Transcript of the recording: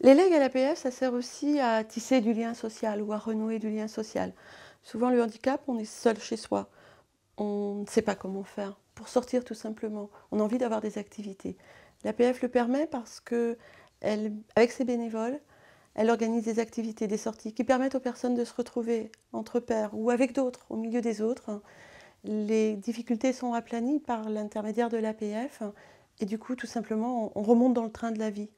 Les legs à l'APF, ça sert aussi à tisser du lien social ou à renouer du lien social. Souvent, le handicap, on est seul chez soi. On ne sait pas comment faire pour sortir tout simplement. On a envie d'avoir des activités. L'APF le permet parce que, avec ses bénévoles, elle organise des activités, des sorties qui permettent aux personnes de se retrouver entre pairs ou avec d'autres, au milieu des autres. Les difficultés sont aplanies par l'intermédiaire de l'APF et du coup, tout simplement, on remonte dans le train de la vie.